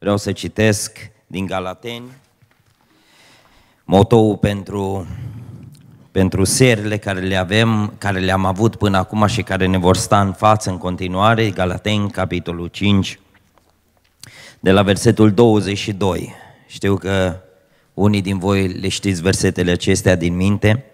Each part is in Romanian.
Vreau să citesc din Galateni motoul pentru, pentru serile care le avem, care le-am avut până acum și care ne vor sta în față în continuare, Galateni, capitolul 5, de la versetul 22. Știu că unii din voi le știți versetele acestea din minte.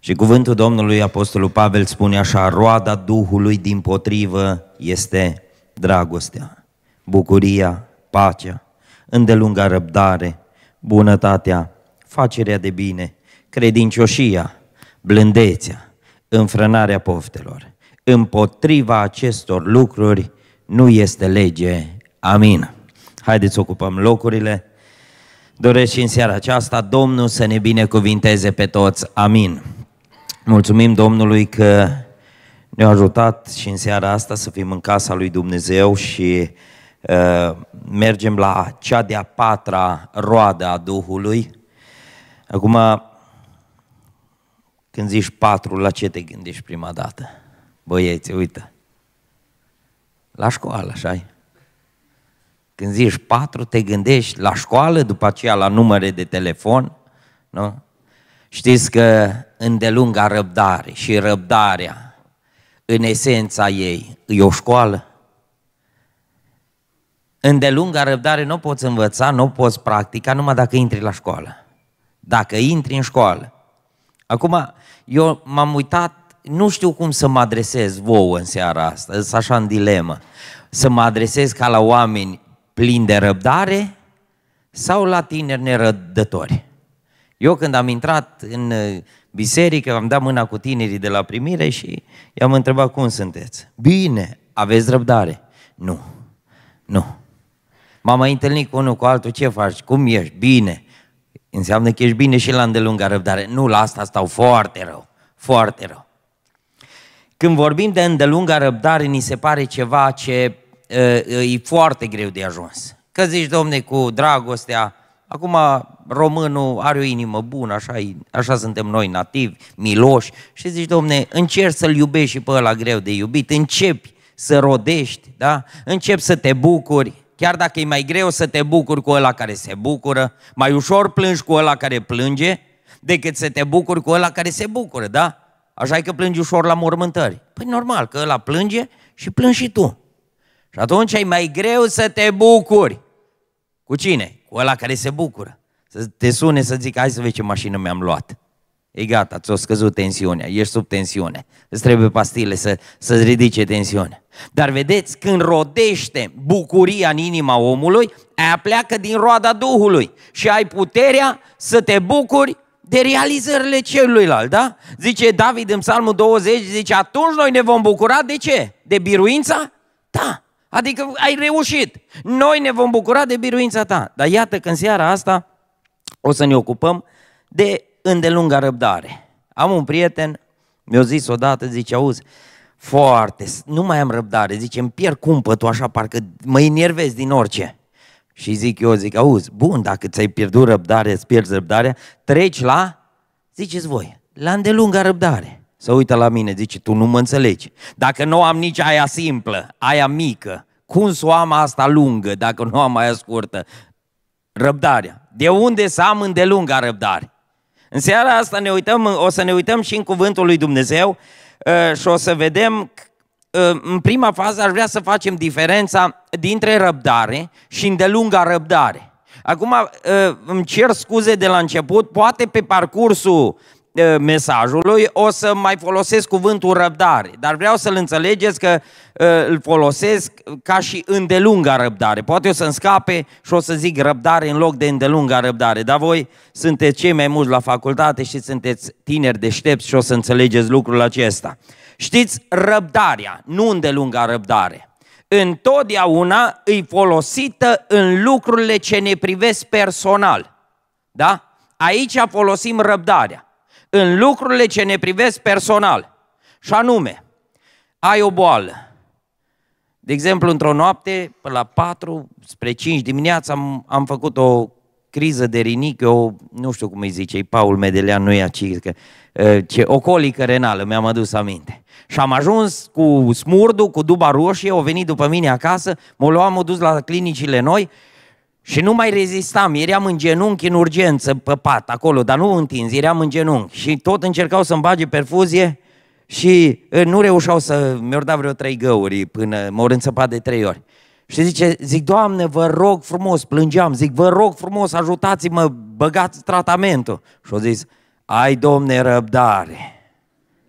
Și cuvântul Domnului Apostolul Pavel spune așa, roada Duhului din potrivă este dragostea, bucuria, pacea, îndelunga răbdare, bunătatea, facerea de bine, credincioșia, blândețea, înfrânarea poftelor. Împotriva acestor lucruri nu este lege. Amin. Haideți, ocupăm locurile. Doresc și în seara aceasta Domnul să ne binecuvinteze pe toți. Amin. Mulțumim Domnului că ne-a ajutat și în seara asta să fim în casa lui Dumnezeu și Uh, mergem la cea de-a patra roadă a Duhului. Acum, când zici patru, la ce te gândești prima dată? Băieți, uite, la școală, așa -i? Când zici patru, te gândești la școală, după aceea la numere de telefon, nu? Știți că îndelunga răbdare și răbdarea, în esența ei, e o școală? Îndelunga răbdare nu poți învăța, nu poți practica numai dacă intri la școală. Dacă intri în școală. Acum, eu m-am uitat, nu știu cum să mă adresez vouă în seara asta, sunt așa în dilemă. Să mă adresez ca la oameni plini de răbdare sau la tineri nerădători. Eu când am intrat în uh, biserică, am dat mâna cu tinerii de la primire și i-am întrebat cum sunteți. Bine, aveți răbdare? Nu, nu. M-am mai întâlnit cu unul cu altul, ce faci? Cum ești? Bine. Înseamnă că ești bine și la îndelungă răbdare. Nu, la asta stau foarte rău, foarte rău. Când vorbim de îndelungă răbdare, ni se pare ceva ce e foarte greu de ajuns. Că zici, domne, cu dragostea, acum românul are o inimă bună, așa, așa suntem noi nativi, miloși, și zici, domne, încerci să-l iubești și pe ăla greu de iubit, începi să rodești, da? începi să te bucuri, chiar dacă e mai greu să te bucuri cu ăla care se bucură, mai ușor plângi cu ăla care plânge, decât să te bucuri cu ăla care se bucură, da? Așa e că plângi ușor la mormântări. Păi normal, că ăla plânge și plângi și tu. Și atunci e mai greu să te bucuri. Cu cine? Cu ăla care se bucură. Să te sune să zic, hai să vezi ce mașină mi-am luat. E gata, ți-a scăzut tensiunea, ești sub tensiune. Îți trebuie pastile să, să ridice tensiunea. Dar vedeți, când rodește bucuria în inima omului, aia pleacă din roada Duhului și ai puterea să te bucuri de realizările celuilalt, da? Zice David în Psalmul 20, zice, atunci noi ne vom bucura de ce? De biruința? Da, adică ai reușit. Noi ne vom bucura de biruința ta. Dar iată că în seara asta o să ne ocupăm de îndelungă răbdare. Am un prieten, mi-a zis odată, zice, auzi, foarte, nu mai am răbdare, zice, îmi pierd cumpătul așa, parcă mă enervez din orice. Și zic eu, zic, auzi, bun, dacă ți-ai pierdut răbdare, îți pierzi răbdarea, treci la, ziceți voi, la îndelungă răbdare. Să uită la mine, zice, tu nu mă înțelegi. Dacă nu am nici aia simplă, aia mică, cum să o am asta lungă, dacă nu am aia scurtă? Răbdarea. De unde să am îndelungă răbdare? În seara asta ne uităm, o să ne uităm și în cuvântul lui Dumnezeu uh, și o să vedem, uh, în prima fază aș vrea să facem diferența dintre răbdare și îndelunga răbdare. Acum uh, îmi cer scuze de la început, poate pe parcursul Eh, mesajului, o să mai folosesc cuvântul răbdare, dar vreau să-l înțelegeți că uh, îl folosesc ca și îndelunga răbdare. Poate o să-mi scape și o să zic răbdare în loc de îndelunga răbdare, dar voi sunteți cei mai mulți la facultate și sunteți tineri deștepți și o să înțelegeți lucrul acesta. Știți, răbdarea, nu îndelunga răbdare, întotdeauna îi folosită în lucrurile ce ne privesc personal. Da? Aici folosim răbdarea în lucrurile ce ne privesc personal. Și anume, ai o boală. De exemplu, într-o noapte, până la 4 spre 5 dimineața, am, am făcut o criză de rinichi, o, nu știu cum îi zice, e Paul Medelean, nu e aici, că, ce, o colică renală, mi-am adus aminte. Și am ajuns cu smurdu, cu duba roșie, o venit după mine acasă, mă luam, m-au dus la clinicile noi și nu mai rezistam, eram în genunchi în urgență pe pat, acolo, dar nu întins, eram în genunchi. Și tot încercau să-mi bage perfuzie și eh, nu reușeau să mi-au dat vreo trei găuri până m-au înțăpat de trei ori. Și zice, zic, Doamne, vă rog frumos, plângeam, zic, vă rog frumos, ajutați-mă, băgați tratamentul. Și au zis, ai, domne, răbdare,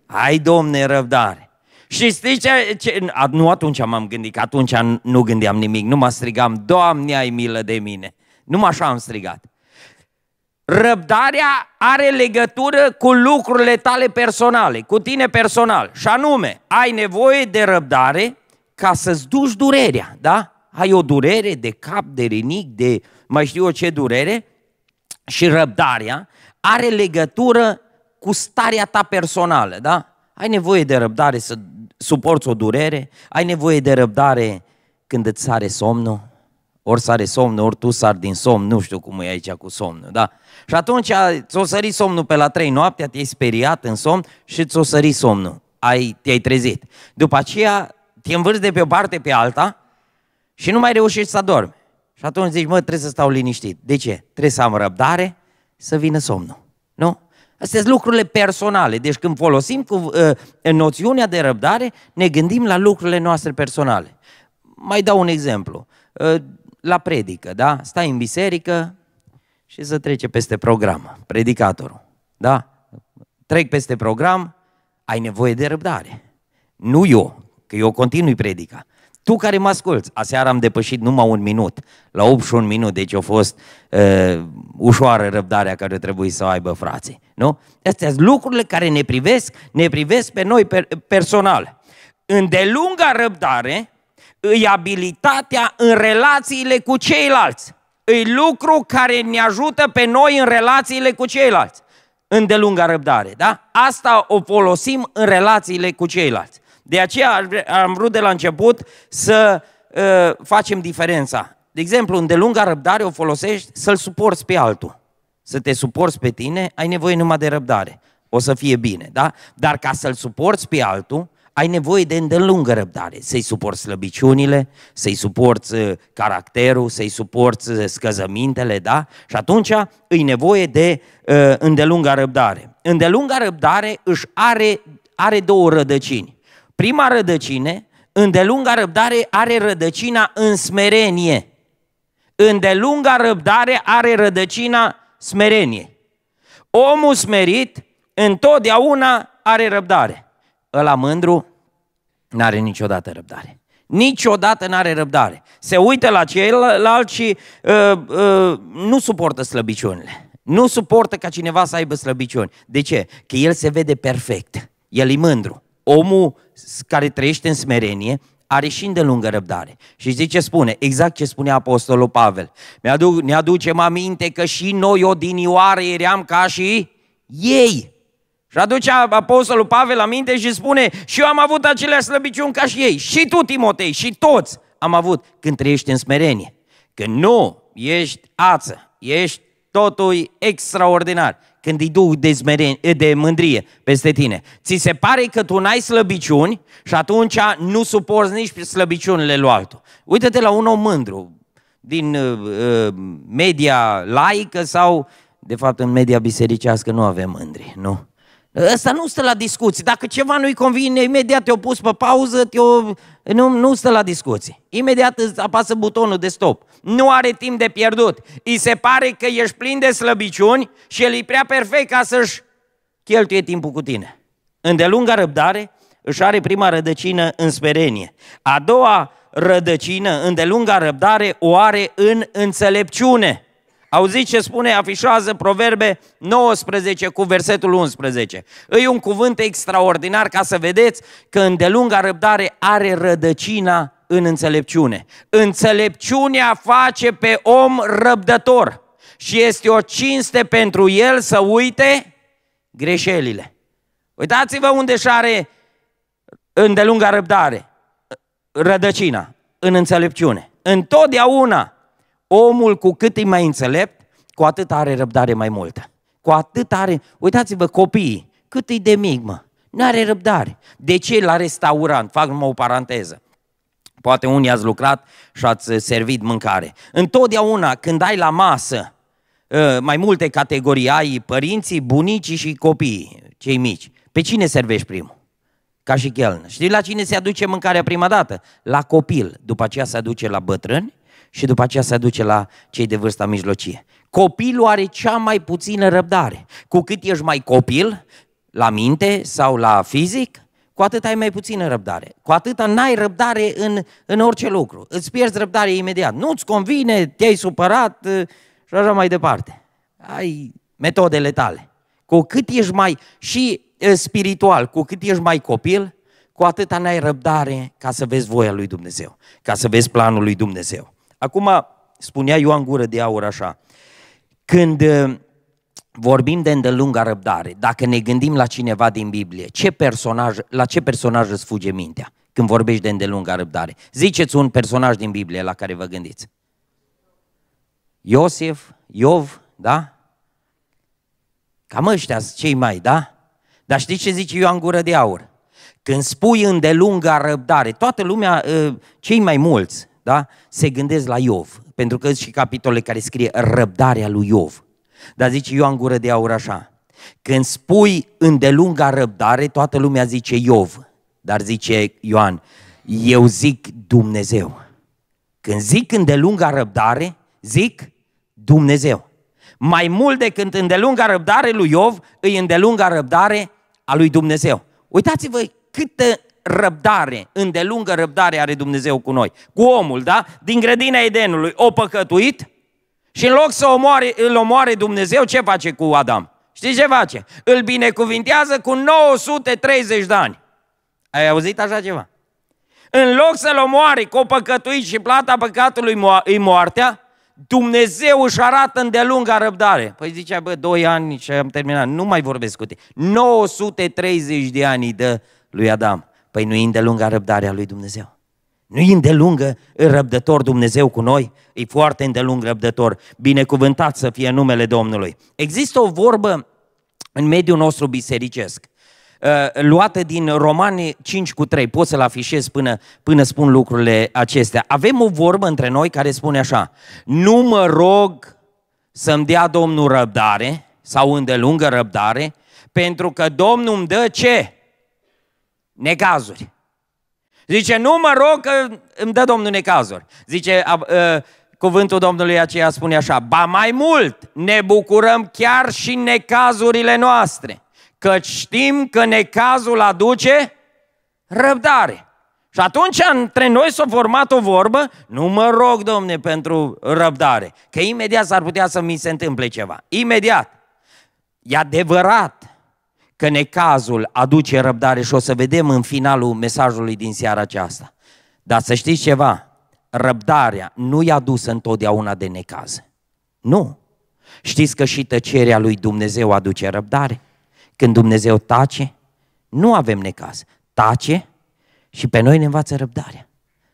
ai, domne, răbdare. Și știi ce, ce... Nu atunci m-am gândit, că atunci nu gândeam nimic, nu mă strigam, Doamne, ai milă de mine. nu așa am strigat. Răbdarea are legătură cu lucrurile tale personale, cu tine personal. Și anume, ai nevoie de răbdare ca să-ți duci durerea, da? Ai o durere de cap, de rinic, de mai știu eu ce durere și răbdarea are legătură cu starea ta personală, da? Ai nevoie de răbdare să suporți o durere, ai nevoie de răbdare când îți sare somnul, ori sare somnul, ori tu sar din somn, nu știu cum e aici cu somnul, da? Și atunci ți-o sări somnul pe la trei noaptea, te-ai speriat în somn și ți-o sări somnul, ai, te-ai trezit. După aceea te învârți de pe o parte pe alta și nu mai reușești să dormi. Și atunci zici, mă, trebuie să stau liniștit. De ce? Trebuie să am răbdare să vină somnul, nu? Astea sunt lucrurile personale. Deci când folosim cu, uh, noțiunea de răbdare, ne gândim la lucrurile noastre personale. Mai dau un exemplu. Uh, la predică, da? Stai în biserică și să trece peste program, predicatorul. Da? Trec peste program, ai nevoie de răbdare. Nu eu, că eu continui predica. Tu care mă asculți, aseară am depășit numai un minut, la 81 minut, deci a fost uh, ușoară răbdarea care trebuie să o aibă frații. Nu? Astea sunt lucrurile care ne privesc, ne privesc pe noi per- personal. Îndelunga răbdare îi abilitatea în relațiile cu ceilalți. E lucru care ne ajută pe noi în relațiile cu ceilalți. Îndelunga răbdare, da? Asta o folosim în relațiile cu ceilalți. De aceea am vrut de la început să uh, facem diferența. De exemplu, îndelunga răbdare o folosești să-l suporți pe altul. Să te suporți pe tine, ai nevoie numai de răbdare. O să fie bine, da? Dar ca să-l suporți pe altul, ai nevoie de îndelungă răbdare, să-i suporți slăbiciunile, să-i suporți ă, caracterul, să-i suporți ă, scăzămintele, da? Și atunci îi nevoie de uh, îndelungă răbdare. Îndelunga răbdare își are, are două rădăcini. Prima rădăcine, îndelunga răbdare are rădăcina în smerenie. Îndelunga răbdare are rădăcina smerenie. Omul smerit întotdeauna are răbdare. Ăla mândru n-are niciodată răbdare. Niciodată n-are răbdare. Se uită la ceilalți și uh, uh, nu suportă slăbiciunile. Nu suportă ca cineva să aibă slăbiciuni. De ce? Că el se vede perfect. El e mândru omul care trăiește în smerenie are și îndelungă răbdare. Și zice ce spune? Exact ce spune Apostolul Pavel. Ne aduc ne aducem aminte că și noi odinioare eram ca și ei. Și aduce Apostolul Pavel aminte și spune, și eu am avut acelea slăbiciuni ca și ei, și tu, Timotei, și toți am avut când trăiești în smerenie. Când nu ești ață, ești totul extraordinar. Când îi duc de, zmerenie, de mândrie peste tine. Ți se pare că tu n-ai slăbiciuni și atunci nu suporți nici slăbiciunile lui altul. Uită-te la un om mândru din uh, uh media laică sau, de fapt, în media bisericească nu avem mândri, nu? Ăsta nu stă la discuții. Dacă ceva nu-i convine, imediat te-o pus pe pauză, te-o... Nu, nu stă la discuții. Imediat îți apasă butonul de stop. Nu are timp de pierdut. Îi se pare că ești plin de slăbiciuni și el e prea perfect ca să-și cheltuie timpul cu tine. Îndelunga răbdare își are prima rădăcină în sperenie. A doua rădăcină, îndelunga răbdare, o are în înțelepciune. Auziți ce spune, afișează Proverbe 19 cu versetul 11. Îi un cuvânt extraordinar ca să vedeți că îndelunga răbdare are rădăcina în înțelepciune. Înțelepciunea face pe om răbdător și este o cinste pentru el să uite greșelile. Uitați-vă unde și are îndelunga răbdare, rădăcina, în înțelepciune. Întotdeauna omul cu cât e mai înțelept, cu atât are răbdare mai multă. Cu atât are... Uitați-vă copiii, cât e de mic, mă. Nu are răbdare. De ce la restaurant? Fac numai o paranteză. Poate unii ați lucrat și ați servit mâncare. Întotdeauna când ai la masă ă, mai multe categorii, ai părinții, bunicii și copiii, cei mici. Pe cine servești primul? Ca și chelnă. Știi la cine se aduce mâncarea prima dată? La copil. După aceea se aduce la bătrâni, și după aceea se duce la cei de vârsta mijlocie. Copilul are cea mai puțină răbdare. Cu cât ești mai copil, la minte sau la fizic, cu atât ai mai puțină răbdare. Cu atât n-ai răbdare în, în orice lucru. Îți pierzi răbdare imediat. Nu-ți convine, te-ai supărat uh, și așa mai departe. Ai metodele tale. Cu cât ești mai și uh, spiritual, cu cât ești mai copil, cu atât n-ai răbdare ca să vezi voia lui Dumnezeu, ca să vezi planul lui Dumnezeu. Acum, spunea Ioan Gură de Aur așa, când ă, vorbim de îndelunga răbdare, dacă ne gândim la cineva din Biblie, ce personaj, la ce personaj îți fuge mintea când vorbești de îndelunga răbdare? Ziceți un personaj din Biblie la care vă gândiți. Iosif, Iov, da? Cam ăștia cei mai, da? Dar știți ce zice Ioan Gură de Aur? Când spui îndelunga răbdare, toată lumea, ă, cei mai mulți, da? se gândesc la Iov, pentru că sunt și capitole care scrie răbdarea lui Iov. Dar zice Ioan Gură de Aur așa, când spui îndelunga răbdare, toată lumea zice Iov, dar zice Ioan, eu zic Dumnezeu. Când zic îndelunga răbdare, zic Dumnezeu. Mai mult decât îndelunga răbdare lui Iov, îi îndelunga răbdare a lui Dumnezeu. Uitați-vă câtă răbdare, îndelungă răbdare are Dumnezeu cu noi. Cu omul, da? Din grădina Edenului, o păcătuit și în loc să omoare, îl omoare Dumnezeu, ce face cu Adam? Știți ce face? Îl binecuvintează cu 930 de ani. Ai auzit așa ceva? În loc să-l omoare cu păcătuit și plata păcatului îi moartea, Dumnezeu își arată îndelunga răbdare. Păi zicea, bă, 2 ani și am terminat, nu mai vorbesc cu tine. 930 de ani de lui Adam. Păi nu-i îndelungă răbdarea lui Dumnezeu. Nu-i îndelungă răbdător Dumnezeu cu noi? E foarte îndelung răbdător. Binecuvântat să fie numele Domnului. Există o vorbă în mediul nostru bisericesc, uh, luată din Romani 5 cu 3. Pot să-l afișez până, până spun lucrurile acestea. Avem o vorbă între noi care spune așa. Nu mă rog să-mi dea Domnul răbdare sau îndelungă răbdare, pentru că Domnul îmi dă ce? Necazuri. Zice, nu mă rog că îmi dă Domnul necazuri. Zice, a, a, ă, cuvântul Domnului aceea spune așa, ba mai mult, ne bucurăm chiar și necazurile noastre, că știm că necazul aduce răbdare. Și atunci între noi s-a format o vorbă, nu mă rog, domne, pentru răbdare, că imediat s-ar putea să mi se întâmple ceva. Imediat. E adevărat că necazul aduce răbdare și o să vedem în finalul mesajului din seara aceasta. Dar să știți ceva, răbdarea nu i-a dus întotdeauna de necaz. Nu. Știți că și tăcerea lui Dumnezeu aduce răbdare? Când Dumnezeu tace, nu avem necaz. Tace și pe noi ne învață răbdarea.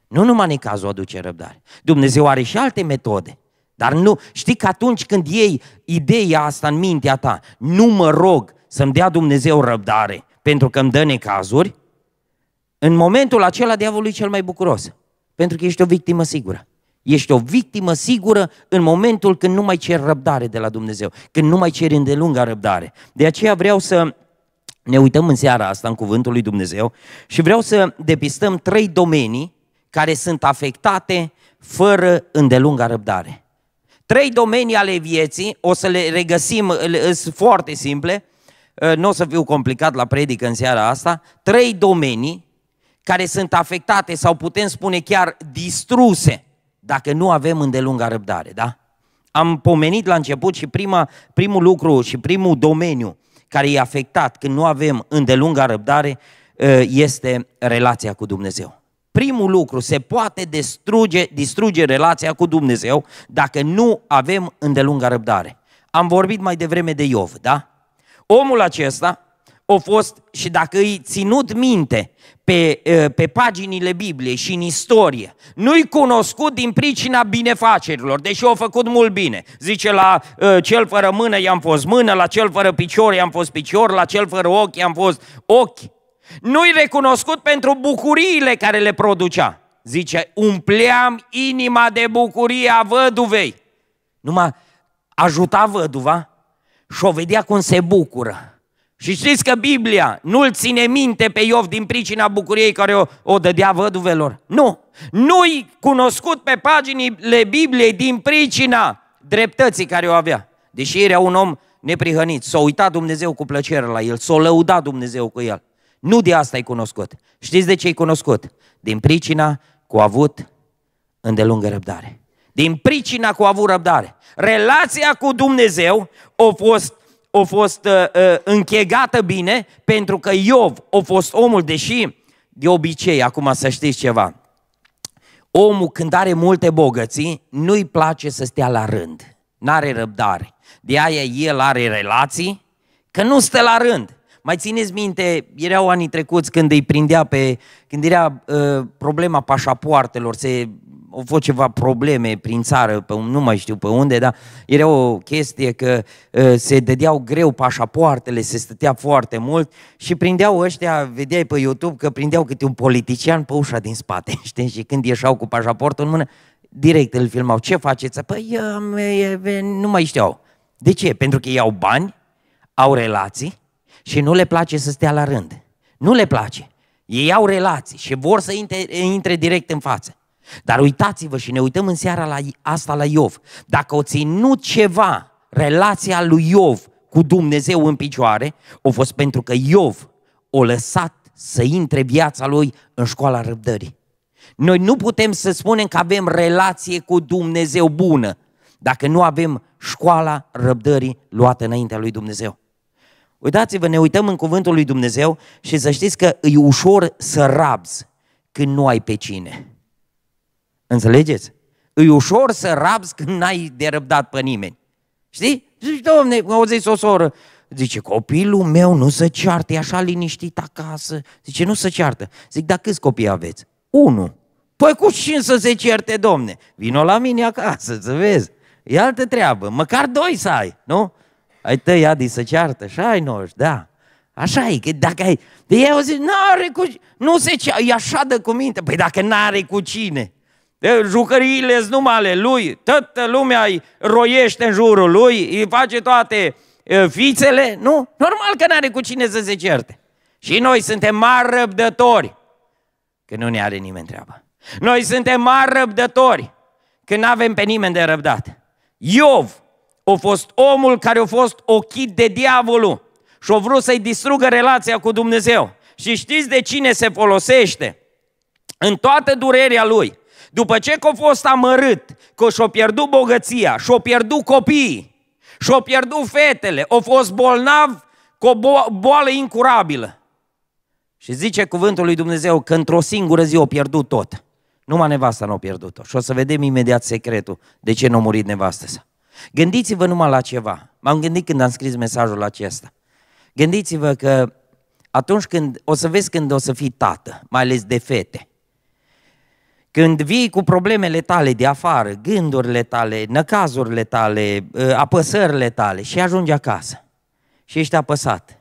Nu numai necazul aduce răbdare. Dumnezeu are și alte metode. Dar nu, știi că atunci când iei ideea asta în mintea ta, nu mă rog, să-mi dea Dumnezeu răbdare, pentru că îmi dă necazuri, în momentul acela diavolul e cel mai bucuros, pentru că ești o victimă sigură. Ești o victimă sigură în momentul când nu mai ceri răbdare de la Dumnezeu, când nu mai ceri îndelunga răbdare. De aceea vreau să ne uităm în seara asta în cuvântul lui Dumnezeu și vreau să depistăm trei domenii care sunt afectate fără îndelunga răbdare. Trei domenii ale vieții, o să le regăsim, sunt foarte simple, Ă, nu o să fiu complicat la predică în seara asta, trei domenii care sunt afectate sau putem spune chiar distruse dacă nu avem îndelunga răbdare, da? Am pomenit la început și prima, primul lucru și primul domeniu care e afectat când nu avem îndelunga răbdare ă, este relația cu Dumnezeu. Primul lucru, se poate distruge, distruge relația cu Dumnezeu dacă nu avem îndelunga răbdare. Am vorbit mai devreme de Iov, da? Omul acesta a fost, și dacă îi ținut minte pe, pe paginile Bibliei și în istorie, nu-i cunoscut din pricina binefacerilor, deși au făcut mult bine. Zice, la cel fără mână i-am fost mână, la cel fără picior i-am fost picior, la cel fără ochi i-am fost ochi. Nu-i recunoscut pentru bucuriile care le producea. Zice, umpleam inima de bucurie a văduvei. Numai ajuta văduva, și o vedea cum se bucură. Și știți că Biblia nu-l ține minte pe Iov din pricina bucuriei care o, o dădea văduvelor. Nu! Nu-i cunoscut pe paginile Bibliei din pricina dreptății care o avea. Deși era un om neprihănit, s-a uitat Dumnezeu cu plăcere la el, s-a lăudat Dumnezeu cu el. Nu de asta e cunoscut. Știți de ce e cunoscut? Din pricina cu avut îndelungă răbdare din pricina cu avut răbdare. Relația cu Dumnezeu a fost, a fost uh, uh, închegată bine pentru că Iov a fost omul, deși de obicei, acum să știți ceva, omul când are multe bogății, nu-i place să stea la rând, n-are răbdare. De aia el are relații, că nu stă la rând. Mai țineți minte, erau anii trecuți când îi prindea pe, când era uh, problema pașapoartelor, se au fost ceva probleme prin țară, pe, nu mai știu pe unde, dar era o chestie că uh, se dădeau greu pașapoartele, se stătea foarte mult și prindeau ăștia, vedeai pe YouTube că prindeau câte un politician pe ușa din spate, știi? Și când ieșeau cu pașaportul în mână, direct îl filmau. Ce faceți? Păi um, nu mai știau. De ce? Pentru că iau bani, au relații și nu le place să stea la rând. Nu le place. Ei au relații și vor să intre, intre direct în față. Dar uitați-vă și ne uităm în seara la, asta la Iov. Dacă o ținut ceva relația lui Iov cu Dumnezeu în picioare, o fost pentru că Iov o lăsat să intre viața lui în școala răbdării. Noi nu putem să spunem că avem relație cu Dumnezeu bună dacă nu avem școala răbdării luată înaintea lui Dumnezeu. Uitați-vă, ne uităm în cuvântul lui Dumnezeu și să știți că e ușor să rabzi când nu ai pe cine. Înțelegeți? Îi ușor să rabzi când n-ai răbdat pe nimeni. Știi? Zici, domne, o zis o soră, zice, copilul meu nu se ceartă, e așa liniștit acasă. Zice, nu se ceartă. Zic, dar câți copii aveți? Unu. Păi cu cine să se certe, domne? Vino la mine acasă, să vezi. E altă treabă, măcar doi să ai, nu? Ai tăi, Adi, să ceartă, și ai noși, da. Așa e, că dacă ai... De ea o zis, nu are cu... Nu se ceartă, e așa de cuminte. Păi dacă n-are cu cine, jucăriile sunt numai ale lui, toată lumea îi roiește în jurul lui, îi face toate fițele, nu? Normal că n-are cu cine să se certe. Și noi suntem mari răbdători că nu ne are nimeni treaba. Noi suntem mari răbdători că nu avem pe nimeni de răbdat. Iov a fost omul care a fost ochit de diavolul și a vrut să-i distrugă relația cu Dumnezeu. Și știți de cine se folosește? În toată durerea lui – după ce că a fost amărât, că și-a pierdut bogăția, și-a pierdut copiii, și-a pierdut fetele, a fost bolnav cu o boală incurabilă. Și zice cuvântul lui Dumnezeu că într-o singură zi o pierdut tot. Numai nevasta nu a pierdut-o. Și o să vedem imediat secretul de ce nu a murit nevastă sa. Gândiți-vă numai la ceva. M-am gândit când am scris mesajul acesta. Gândiți-vă că atunci când o să vezi când o să fii tată, mai ales de fete, când vii cu problemele tale de afară, gândurile tale, năcazurile tale, ă, apăsările tale și ajungi acasă și ești apăsat.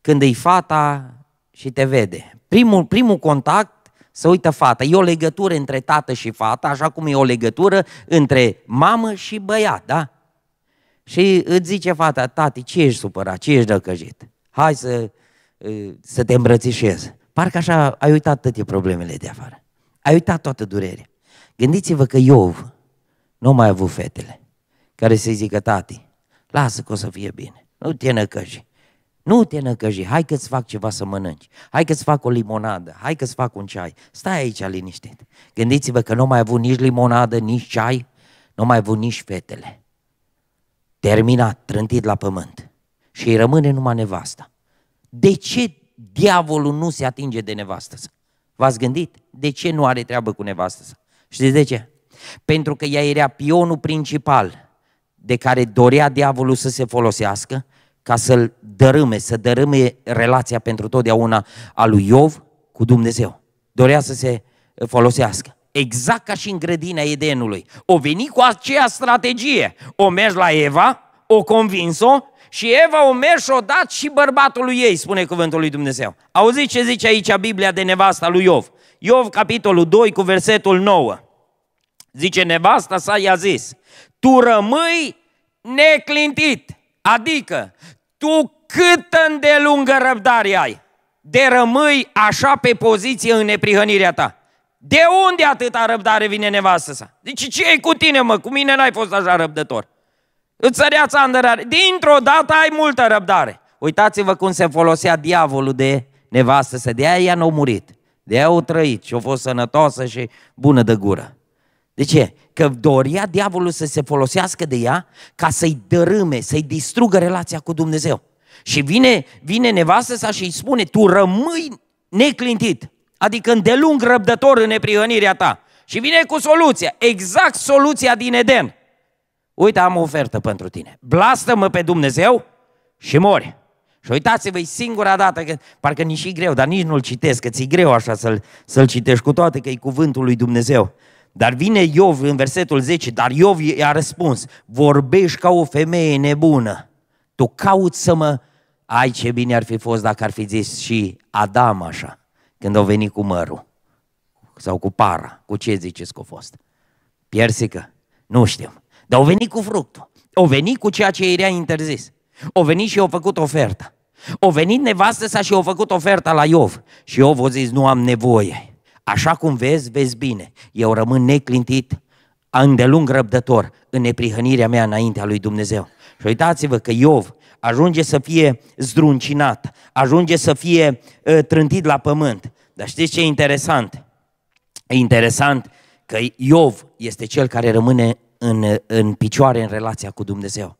Când îi fata și te vede. Primul, primul contact să uită fata. E o legătură între tată și fata, așa cum e o legătură între mamă și băiat, da? Și îți zice fata, tati, ce ești supărat, ce ești răcăjit? Hai să, ă, să te îmbrățișez. Parcă așa ai uitat toate problemele de afară. Ai uitat toată durerea. Gândiți-vă că Iov nu mai a avut fetele care să-i zică, tati, lasă că o să fie bine, nu te năcăji. Nu te năcăji, hai că-ți fac ceva să mănânci, hai că-ți fac o limonadă, hai că-ți fac un ceai. Stai aici liniștit. Gândiți-vă că nu mai avut nici limonadă, nici ceai, nu mai avut nici fetele. Terminat, trântit la pământ. Și îi rămâne numai nevasta. De ce diavolul nu se atinge de nevastă V-ați gândit? De ce nu are treabă cu nevastă sa? Știți de ce? Pentru că ea era pionul principal de care dorea diavolul să se folosească ca să-l dărâme, să dărâme relația pentru totdeauna a lui Iov cu Dumnezeu. Dorea să se uh, folosească. Exact ca și în grădina Edenului. O veni cu aceea strategie. O mergi la Eva, o convins-o și Eva o mers și o dat și bărbatul lui ei, spune cuvântul lui Dumnezeu. Auziți ce zice aici Biblia de nevasta lui Iov? Iov, capitolul 2, cu versetul 9. Zice, nevasta sa i-a zis, tu rămâi neclintit, adică tu câtă îndelungă răbdare ai de rămâi așa pe poziție în neprihănirea ta. De unde atâta răbdare vine nevastă sa? Zice, ce e cu tine, mă? Cu mine n-ai fost așa răbdător. Îți sărea țandărare. Dintr-o dată ai multă răbdare. Uitați-vă cum se folosea diavolul de nevastă să de aia n-au murit. De aia au trăit și au fost sănătoasă și bună de gură. De ce? Că doria diavolul să se folosească de ea ca să-i dărâme, să-i distrugă relația cu Dumnezeu. Și vine, vine nevastă sa și îi spune, tu rămâi neclintit, adică îndelung răbdător în neprihănirea ta. Și vine cu soluția, exact soluția din Eden uite, am o ofertă pentru tine. Blastă-mă pe Dumnezeu și mori. Și uitați-vă, e singura dată, că, parcă nici e greu, dar nici nu-l citesc, că ți-e greu așa să-l, să-l citești, cu toate că e cuvântul lui Dumnezeu. Dar vine Iov în versetul 10, dar Iov i-a răspuns, vorbești ca o femeie nebună, tu cauți să mă... Ai ce bine ar fi fost dacă ar fi zis și Adam așa, când au venit cu mărul, sau cu para, cu ce ziceți că a fost? Piersică? Nu știu. Dar au venit cu fructul. Au venit cu ceea ce era interzis. Au venit și au făcut oferta. Au venit nevastă sa și au făcut oferta la Iov. Și Iov a zis, nu am nevoie. Așa cum vezi, vezi bine. Eu rămân neclintit, îndelung răbdător în neprihănirea mea înaintea lui Dumnezeu. Și uitați-vă că Iov ajunge să fie zdruncinat, ajunge să fie uh, trântit la pământ. Dar știți ce e interesant? E interesant că Iov este cel care rămâne în, în picioare în relația cu Dumnezeu.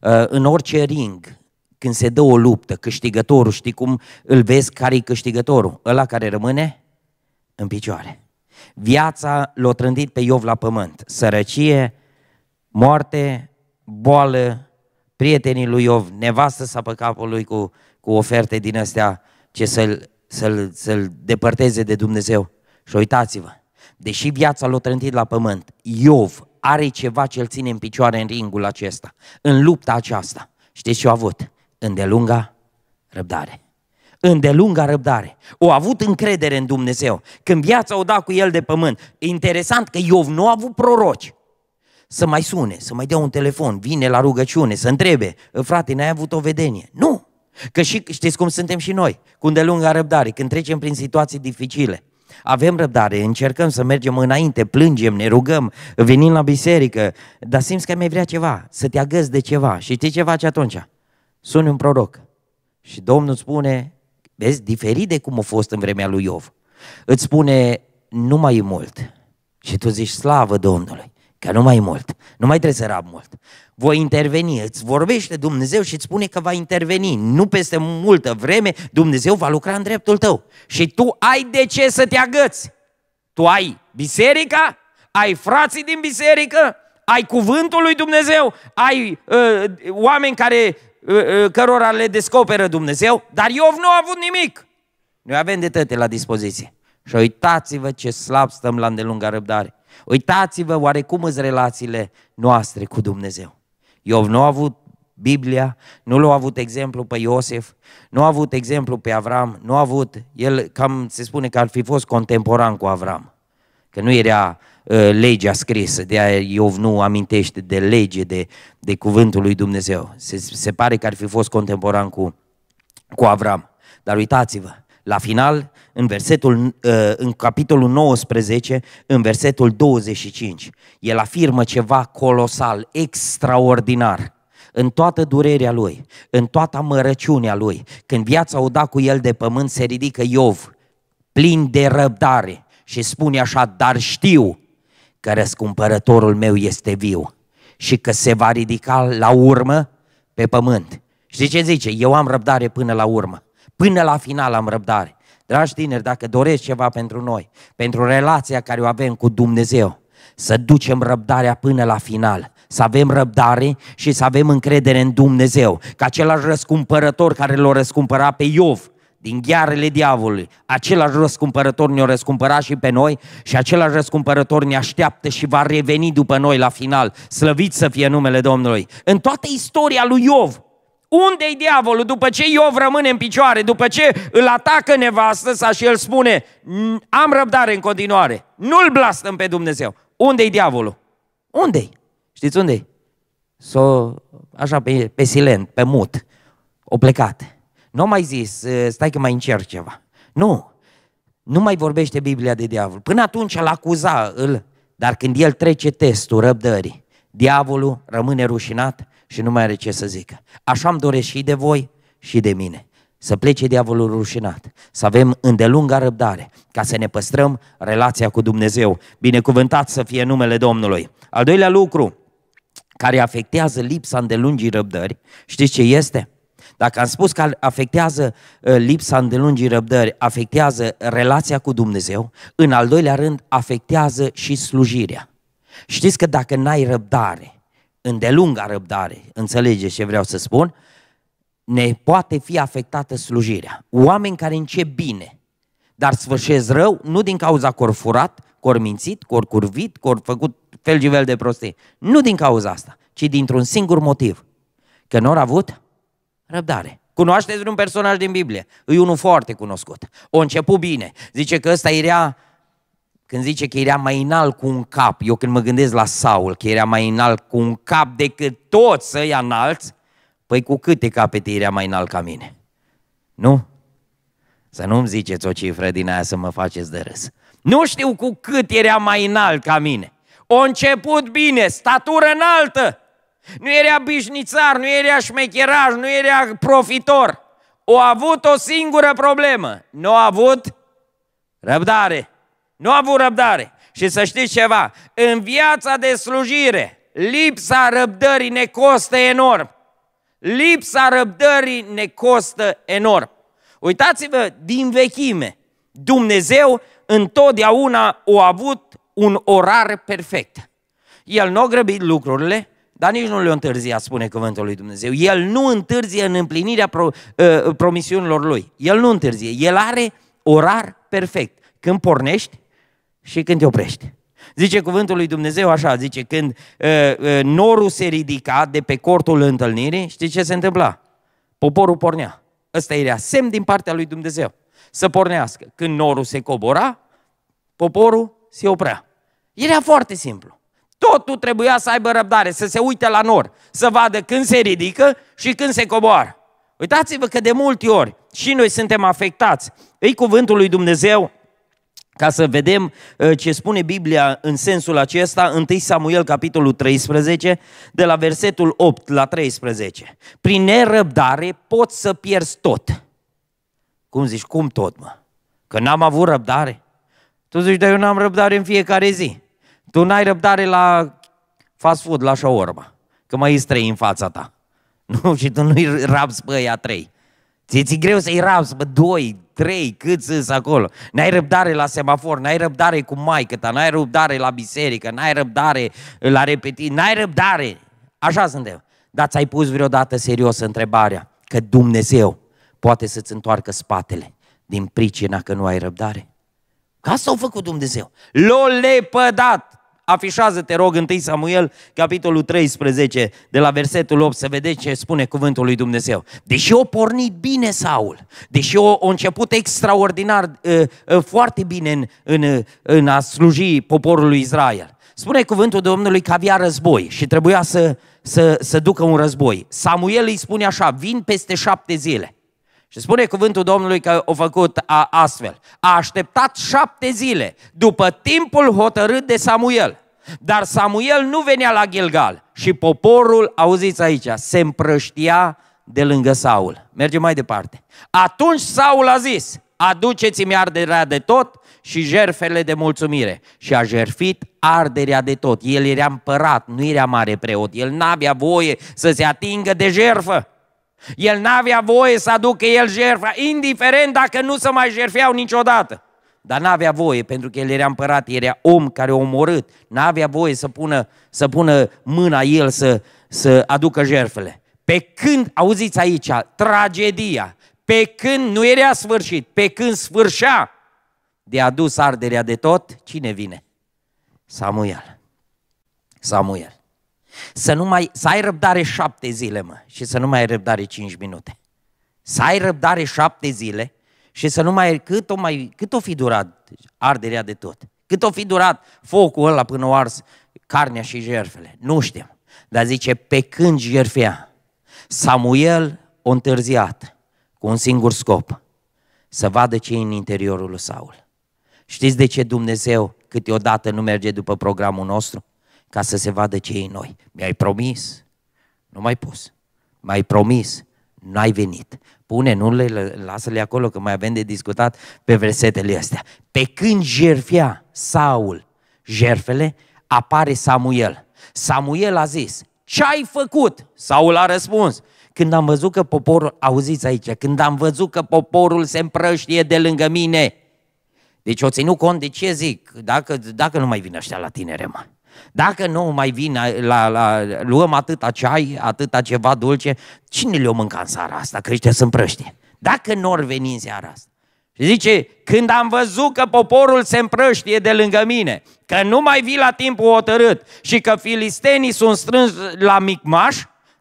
Uh, în orice ring, când se dă o luptă, câștigătorul, știi cum îl vezi care e câștigătorul? Ăla care rămâne în picioare. Viața l-a trândit pe Iov la pământ. Sărăcie, moarte, boală, prietenii lui Iov, nevastă s-a pe capul lui cu, cu oferte din astea ce să-l, să-l, să-l depărteze de Dumnezeu. Și uitați-vă, deși viața l-a trântit la pământ, Iov are ceva ce îl ține în picioare în ringul acesta, în lupta aceasta. Știți ce a avut? Îndelunga răbdare. Îndelunga răbdare. O a avut încredere în Dumnezeu. Când viața o da cu el de pământ. E interesant că Iov nu a avut proroci să mai sune, să mai dea un telefon, vine la rugăciune, să întrebe, frate, n-ai avut o vedenie? Nu! Că și, știți cum suntem și noi, cu îndelunga răbdare, când trecem prin situații dificile. Avem răbdare, încercăm să mergem înainte, plângem, ne rugăm, venim la biserică, dar simți că mai vrea ceva, să te agăzi de ceva. Și știi ce faci atunci? Suni un proroc. Și Domnul spune, vezi, diferit de cum a fost în vremea lui Iov. Îți spune, nu mai e mult. Și tu zici, slavă Domnului. Că nu mai mult, nu mai trebuie să rab mult. Voi interveni, îți vorbește Dumnezeu și îți spune că va interveni. Nu peste multă vreme Dumnezeu va lucra în dreptul tău. Și tu ai de ce să te agăți. Tu ai biserica, ai frații din biserică, ai cuvântul lui Dumnezeu, ai uh, oameni care, uh, uh, cărora le descoperă Dumnezeu, dar Iov nu a avut nimic. Noi avem de tăte la dispoziție. Și uitați-vă ce slab stăm la îndelunga răbdare. Uitați-vă oarecum cum sunt relațiile noastre cu Dumnezeu. Iov nu a avut Biblia, nu l-a avut exemplu pe Iosef, nu a avut exemplu pe Avram, nu a avut, el cam se spune că ar fi fost contemporan cu Avram, că nu era uh, legea scrisă, de aia Iov nu amintește de lege, de, de cuvântul lui Dumnezeu. Se, se pare că ar fi fost contemporan cu, cu Avram. Dar uitați-vă, la final în, versetul, uh, în capitolul 19, în versetul 25. El afirmă ceva colosal, extraordinar. În toată durerea lui, în toată mărăciunea lui, când viața o da cu el de pământ, se ridică Iov, plin de răbdare și spune așa, dar știu că răscumpărătorul meu este viu și că se va ridica la urmă pe pământ. Știi ce zice? Eu am răbdare până la urmă. Până la final am răbdare. Dragi tineri, dacă dorești ceva pentru noi, pentru relația care o avem cu Dumnezeu, să ducem răbdarea până la final, să avem răbdare și să avem încredere în Dumnezeu, că același răscumpărător care l-a răscumpărat pe Iov, din ghearele diavolului. Același răscumpărător ne-a răscumpărat și pe noi și același răscumpărător ne așteaptă și va reveni după noi la final. Slăvit să fie numele Domnului. În toată istoria lui Iov, unde-i diavolul? După ce Iov rămâne în picioare, după ce îl atacă nevastă sa și el spune, am răbdare în continuare, nu-l blastăm pe Dumnezeu. Unde-i diavolul? Unde-i? Știți unde-i? S-o, așa, pe, pe silent, pe mut, o plecat. Nu mai zis, stai că mai încerc ceva. Nu, nu mai vorbește Biblia de diavol. Până atunci îl acuza, îl, dar când el trece testul răbdării, diavolul rămâne rușinat, și nu mai are ce să zică. Așa îmi doresc și de voi și de mine. Să plece diavolul rușinat, să avem îndelunga răbdare, ca să ne păstrăm relația cu Dumnezeu. Binecuvântat să fie numele Domnului. Al doilea lucru care afectează lipsa îndelungii răbdări, știți ce este? Dacă am spus că afectează ă, lipsa îndelungii răbdări, afectează relația cu Dumnezeu, în al doilea rând afectează și slujirea. Știți că dacă n-ai răbdare, îndelunga răbdare, înțelegeți ce vreau să spun, ne poate fi afectată slujirea. Oameni care încep bine, dar sfârșesc rău, nu din cauza că furat, cor mințit, cor curvit, cor făcut fel și fel de prostii. Nu din cauza asta, ci dintr-un singur motiv. Că n-au avut răbdare. Cunoașteți un personaj din Biblie, e unul foarte cunoscut. O început bine, zice că ăsta era când zice că era mai înalt cu un cap, eu când mă gândesc la Saul, că era mai înalt cu un cap decât toți să-i înalți, păi cu câte capete era mai înalt ca mine? Nu? Să nu-mi ziceți o cifră din aia să mă faceți de râs. Nu știu cu cât era mai înalt ca mine. O început bine, statură înaltă. Nu era bișnițar, nu era șmecheraj, nu era profitor. O avut o singură problemă. Nu a avut răbdare. Nu a avut răbdare. Și să știți ceva, în viața de slujire, lipsa răbdării ne costă enorm. Lipsa răbdării ne costă enorm. Uitați-vă din vechime, Dumnezeu întotdeauna a avut un orar perfect. El nu a grăbit lucrurile, dar nici nu le întârziat, spune cuvântul lui Dumnezeu. El nu întârzie în împlinirea pro, uh, promisiunilor lui. El nu întârzie. El are orar perfect. Când pornești, și când te oprești. Zice cuvântul lui Dumnezeu așa, zice, când uh, uh, norul se ridica de pe cortul întâlnirii, știi ce se întâmpla? Poporul pornea. Ăsta era semn din partea lui Dumnezeu. Să pornească. Când norul se cobora, poporul se oprea. Era foarte simplu. Totul trebuia să aibă răbdare, să se uite la nor, să vadă când se ridică și când se coboară. Uitați-vă că de multe ori și noi suntem afectați. Ei cuvântul lui Dumnezeu ca să vedem uh, ce spune Biblia în sensul acesta, 1 Samuel capitolul 13, de la versetul 8 la 13. Prin nerăbdare pot să pierzi tot. Cum zici, cum tot, mă? Că n-am avut răbdare? Tu zici, dar eu n-am răbdare în fiecare zi. Tu n-ai răbdare la fast food, la shawarma, că mai ești trei în fața ta. Nu, și tu nu-i rabzi pe ea trei. Ți-e greu să-i rabzi pe doi, trei, cât sunt acolo. N-ai răbdare la semafor, n-ai răbdare cu maică ta, n-ai răbdare la biserică, n-ai răbdare la repetit, n-ai răbdare. Așa suntem. Dar ți-ai pus vreodată serios întrebarea că Dumnezeu poate să-ți întoarcă spatele din pricina că nu ai răbdare? Ca s o făcut Dumnezeu. L-a lepădat Afișează, te rog, 1 Samuel, capitolul 13, de la versetul 8, să vedeți ce spune cuvântul lui Dumnezeu. Deși o pornit bine Saul, deși o, o început extraordinar, ă, ă, foarte bine în, în, în a sluji poporul lui Israel, spune cuvântul Domnului că avea război și trebuia să, să, să ducă un război. Samuel îi spune așa, vin peste șapte zile. Și spune cuvântul Domnului că a făcut astfel. A așteptat șapte zile după timpul hotărât de Samuel. Dar Samuel nu venea la Gilgal și poporul, auziți aici, se împrăștia de lângă Saul. Mergem mai departe. Atunci Saul a zis, aduceți-mi arderea de tot și jerfele de mulțumire. Și a jerfit arderea de tot. El era împărat, nu era mare preot. El n-avea voie să se atingă de jerfă. El n-avea voie să aducă el jertfa, indiferent dacă nu se mai jertfeau niciodată. Dar n-avea voie, pentru că el era împărat, era om care a omorât. N-avea voie să pună, să pună mâna el să, să aducă jertfele. Pe când, auziți aici, tragedia, pe când nu era sfârșit, pe când sfârșea de adus arderea de tot, cine vine? Samuel. Samuel. Să, nu mai, să ai răbdare șapte zile, mă, și să nu mai ai răbdare cinci minute. Să ai răbdare șapte zile și să nu mai, cât o, mai, cât o fi durat arderea de tot. Cât o fi durat focul ăla până o ars carnea și jerfele. Nu știm. Dar zice, pe când jerfea, Samuel o întârziat cu un singur scop, să vadă ce e în interiorul lui Saul. Știți de ce Dumnezeu câteodată nu merge după programul nostru? ca să se vadă ce e noi. Mi-ai promis, nu mai pus. Mi-ai promis, n-ai venit. Pune, nu le lasă-le acolo, că mai avem de discutat pe versetele astea. Pe când jerfia Saul jerfele, apare Samuel. Samuel a zis, ce ai făcut? Saul a răspuns, când am văzut că poporul, auziți aici, când am văzut că poporul se împrăștie de lângă mine. Deci o ținut cont de ce zic, dacă, dacă nu mai vin ăștia la tine, mă. Dacă nu mai vin, la, la, luăm atâta ceai, atâta ceva dulce, cine le-o mânca în seara asta? Că ăștia sunt prăști. Dacă nu ori veni în seara asta. Și zice, când am văzut că poporul se împrăștie de lângă mine, că nu mai vii la timpul hotărât și că filistenii sunt strâns la Micmaș,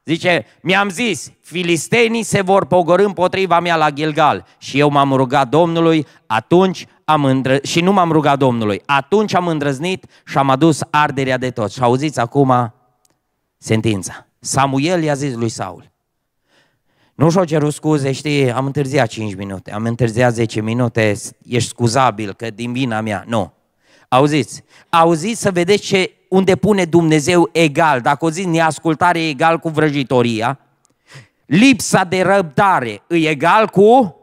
zice, mi-am zis, filistenii se vor pogorâ împotriva mea la Gilgal. Și eu m-am rugat Domnului, atunci am îndră- și nu m-am rugat Domnului. Atunci am îndrăznit și am adus arderea de tot. Și auziți acum sentința. Samuel i-a zis lui Saul. Nu și-o cerut scuze, știi, am întârziat 5 minute, am întârziat 10 minute, ești scuzabil că din vina mea, nu. Auziți, auziți să vedeți ce, unde pune Dumnezeu egal, dacă o zi neascultare egal cu vrăjitoria, lipsa de răbdare e egal cu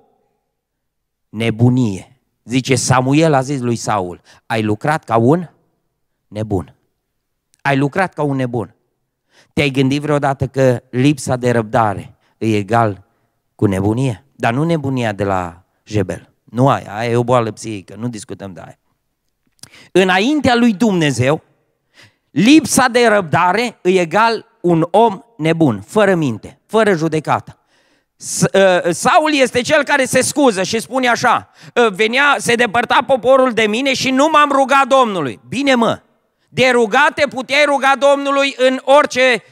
nebunie. Zice, Samuel a zis lui Saul, ai lucrat ca un nebun. Ai lucrat ca un nebun. Te-ai gândit vreodată că lipsa de răbdare e egal cu nebunie? Dar nu nebunia de la Jebel. Nu aia, aia e o boală psihică, nu discutăm de aia. Înaintea lui Dumnezeu, lipsa de răbdare e egal un om nebun, fără minte, fără judecată. Uh, Saul este cel care se scuză și spune așa, uh, venea, se depărta poporul de mine și nu m-am rugat Domnului. Bine mă, de rugate puteai ruga Domnului în orice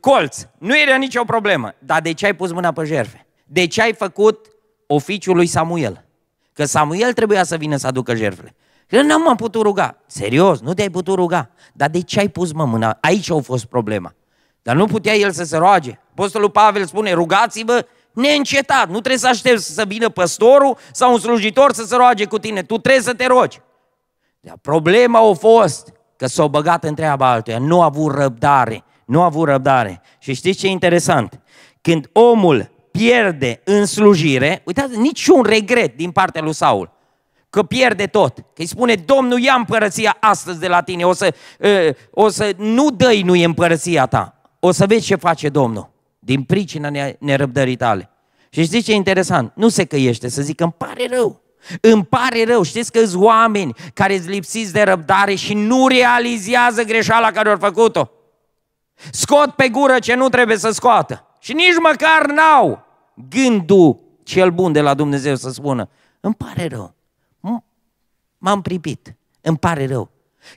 colț. Nu era nicio problemă. Dar de ce ai pus mâna pe jerfe? De ce ai făcut oficiul lui Samuel? Că Samuel trebuia să vină să aducă jerfele. Că nu m-am putut ruga. Serios, nu te-ai putut ruga. Dar de ce ai pus mă mâna? Aici a fost problema. Dar nu putea el să se roage. Apostolul Pavel spune, rugați-vă neîncetat. Nu trebuie să aștepți să vină păstorul sau un slujitor să se roage cu tine. Tu trebuie să te rogi. Dar problema a fost că s-a băgat în treaba altuia. Nu a avut răbdare. Nu a avut răbdare. Și știți ce e interesant? Când omul pierde în slujire, uitați, niciun regret din partea lui Saul că pierde tot. Că îi spune, Domnul, ia împărăția astăzi de la tine, o să, ă, o să nu dăi nu e împărăția ta. O să vezi ce face Domnul din pricina nerăbdării tale. Și știți ce e interesant? Nu se căiește să zică, îmi pare rău. Îmi pare rău, știți că sunt oameni care îți lipsiți de răbdare și nu realizează greșeala care au făcut-o. Scot pe gură ce nu trebuie să scoată. Și nici măcar n-au gândul cel bun de la Dumnezeu să spună, îmi pare rău, m-am pripit, îmi pare rău,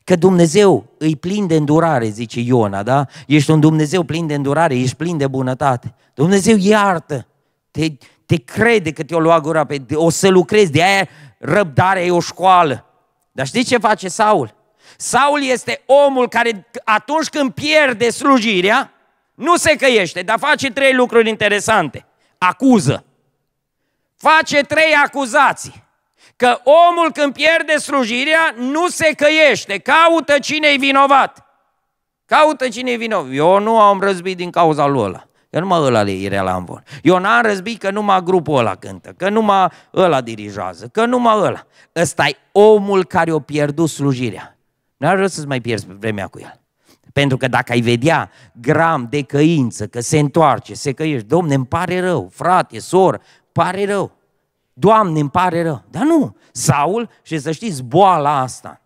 Că Dumnezeu îi plin de îndurare, zice Iona, da? Ești un Dumnezeu plin de îndurare, ești plin de bunătate. Dumnezeu iartă, te, te crede că te-o lua gura pe... O să lucrezi, de aia răbdarea e o școală. Dar știi ce face Saul? Saul este omul care atunci când pierde slujirea, nu se căiește, dar face trei lucruri interesante. Acuză. Face trei acuzații că omul când pierde slujirea nu se căiește, caută cine-i vinovat. Caută cine-i vinovat. Eu nu am răzbit din cauza lui ăla. Că numai ăla le era la învon. Eu n-am răzbit că numai grupul ăla cântă, că numai ăla dirijează, că numai ăla. ăsta e omul care o pierdut slujirea. N-ar vrea să-ți mai pierzi vremea cu el. Pentru că dacă ai vedea gram de căință, că se întoarce, se căiește, domne, îmi pare rău, frate, soră, pare rău. Doamne, îmi pare rău. Dar nu, Saul, și să știți, boala asta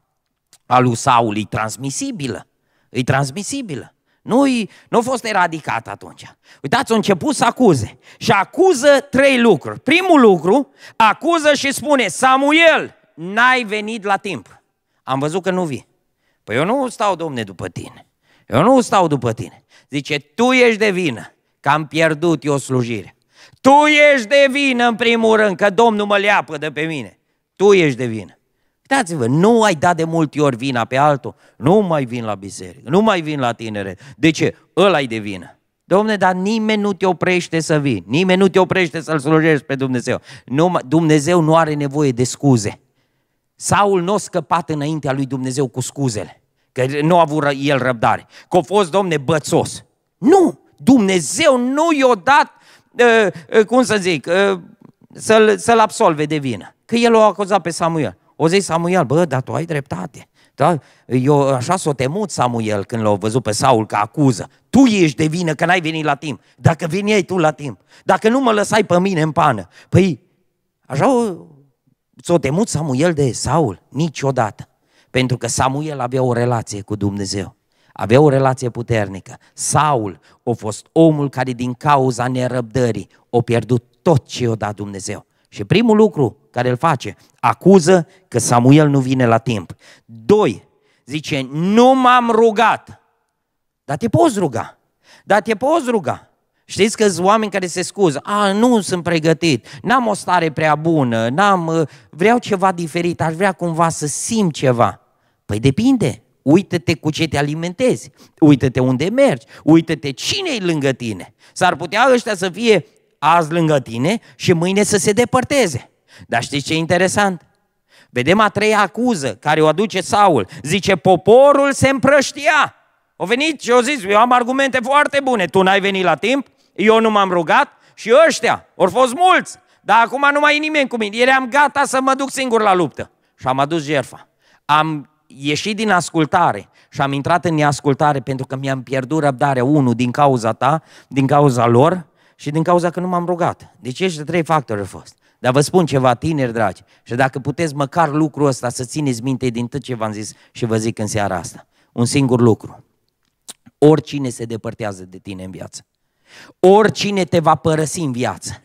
a lui Saul e transmisibilă. E transmisibilă. Nu, nu a fost eradicat atunci. Uitați, a început să acuze. Și acuză trei lucruri. Primul lucru, acuză și spune, Samuel, n-ai venit la timp. Am văzut că nu vii. Păi eu nu stau, domne, după tine. Eu nu stau după tine. Zice, tu ești de vină că am pierdut eu slujire. Tu ești de vină în primul rând, că Domnul mă leapă de pe mine. Tu ești de vină. Uitați-vă, nu ai dat de multe ori vina pe altul, nu mai vin la biserică, nu mai vin la tinere. De ce? ăla ai de vină. Domne, dar nimeni nu te oprește să vii, nimeni nu te oprește să-L slujești pe Dumnezeu. Nu, Dumnezeu nu are nevoie de scuze. Saul nu a scăpat înaintea lui Dumnezeu cu scuzele, că nu a avut el răbdare, că a fost, domne, bățos. Nu! Dumnezeu nu i-a dat Eh, cum să zic, eh, să-l, să-l absolve de vină. Că el o acuzat pe Samuel. O zis Samuel, bă, dar tu ai dreptate. Da? Eu așa s-o temut Samuel când l-au văzut pe Saul că acuză. Tu ești de vină că n-ai venit la timp. Dacă veneai tu la timp, dacă nu mă lăsai pe mine în pană. Păi, așa o, s-o temut Samuel de Saul niciodată. Pentru că Samuel avea o relație cu Dumnezeu avea o relație puternică. Saul a fost omul care din cauza nerăbdării a pierdut tot ce i-a dat Dumnezeu. Și primul lucru care îl face, acuză că Samuel nu vine la timp. Doi, zice, nu m-am rugat. Dar te poți ruga. Dar te poți ruga. Știți că sunt oameni care se scuză. A, nu sunt pregătit, n-am o stare prea bună, n-am, uh, vreau ceva diferit, aș vrea cumva să simt ceva. Păi depinde. Uită-te cu ce te alimentezi, uită-te unde mergi, uită-te cine e lângă tine. S-ar putea ăștia să fie azi lângă tine și mâine să se depărteze. Dar știți ce e interesant? Vedem a treia acuză care o aduce Saul. Zice, poporul se împrăștia. O venit și o zis, eu am argumente foarte bune, tu n-ai venit la timp, eu nu m-am rugat și ăștia, ori fost mulți, dar acum nu mai e nimeni cu mine, eram gata să mă duc singur la luptă. Și am adus jerfa. Am ieșit din ascultare și am intrat în neascultare pentru că mi-am pierdut răbdarea, unul, din cauza ta, din cauza lor și din cauza că nu m-am rugat. Deci ești de trei factori au fost. Dar vă spun ceva, tineri dragi, și dacă puteți măcar lucrul ăsta să țineți minte din tot ce v-am zis și vă zic în seara asta. Un singur lucru. Oricine se depărtează de tine în viață. Oricine te va părăsi în viață.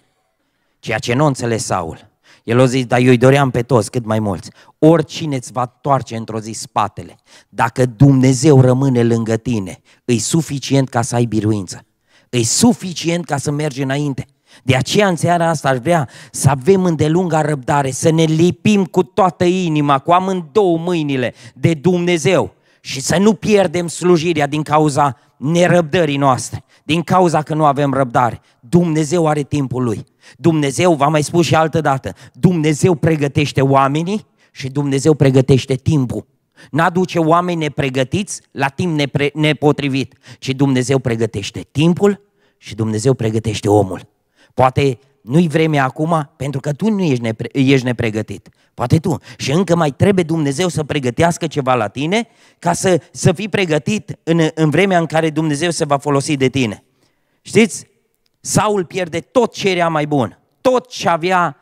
Ceea ce nu înțeles Saul. El a zis, dar eu îi doream pe toți, cât mai mulți oricine îți va toarce într-o zi spatele, dacă Dumnezeu rămâne lângă tine, îi suficient ca să ai biruință. Îi suficient ca să mergi înainte. De aceea în seara asta aș vrea să avem îndelunga răbdare, să ne lipim cu toată inima, cu amândouă mâinile de Dumnezeu și să nu pierdem slujirea din cauza nerăbdării noastre, din cauza că nu avem răbdare. Dumnezeu are timpul Lui. Dumnezeu, v-am mai spus și altă dată, Dumnezeu pregătește oamenii și Dumnezeu pregătește timpul. N-aduce oameni nepregătiți la timp nepre- nepotrivit, ci Dumnezeu pregătește timpul și Dumnezeu pregătește omul. Poate nu-i vremea acum pentru că tu nu ești, nepre- ești nepregătit. Poate tu. Și încă mai trebuie Dumnezeu să pregătească ceva la tine ca să, să fii pregătit în, în vremea în care Dumnezeu se va folosi de tine. Știți? Saul pierde tot ce era mai bun, tot ce avea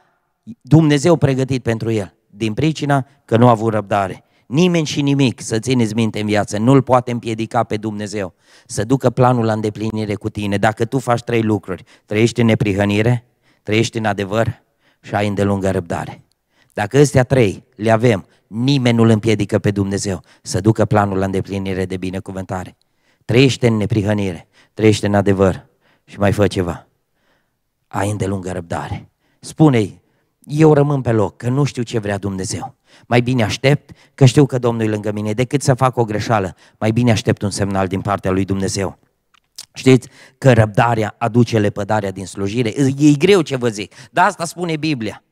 Dumnezeu pregătit pentru el din pricina că nu a avut răbdare. Nimeni și nimic, să țineți minte în viață, nu-L poate împiedica pe Dumnezeu să ducă planul la îndeplinire cu tine. Dacă tu faci trei lucruri, trăiești în neprihănire, trăiești în adevăr și ai îndelungă răbdare. Dacă astea trei le avem, nimeni nu-L împiedică pe Dumnezeu să ducă planul la îndeplinire de binecuvântare. Trăiește în neprihănire, trăiește în adevăr și mai fă ceva. Ai îndelungă răbdare. Spune-i eu rămân pe loc, că nu știu ce vrea Dumnezeu. Mai bine aștept, că știu că Domnul e lângă mine, decât să fac o greșeală. Mai bine aștept un semnal din partea lui Dumnezeu. Știți că răbdarea aduce lepădarea din slujire? E greu ce vă zic, dar asta spune Biblia.